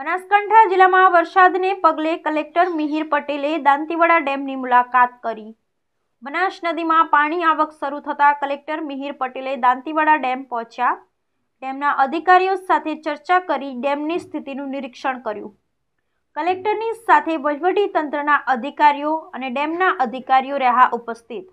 બનાસકાંઠા જિલ્લામાં વરસાદને પગલે કલેક્ટર મિહિર પટેલે દાંતીવાડા ડેમની મુલાકાત કરી બનાસ નદીમાં પાણી આવક શરૂ થતાં કલેક્ટર મિહિર પટેલે દાંતીવાડા ડેમ પહોંચ્યા ડેમના અધિકારીઓ સાથે ચર્ચા કરી ડેમની સ્થિતિનું નિરીક્ષણ કર્યું કલેક્ટરની સાથે વહીવટીતંત્રના અધિકારીઓ અને ડેમના અધિકારીઓ રહ્યા ઉપસ્થિત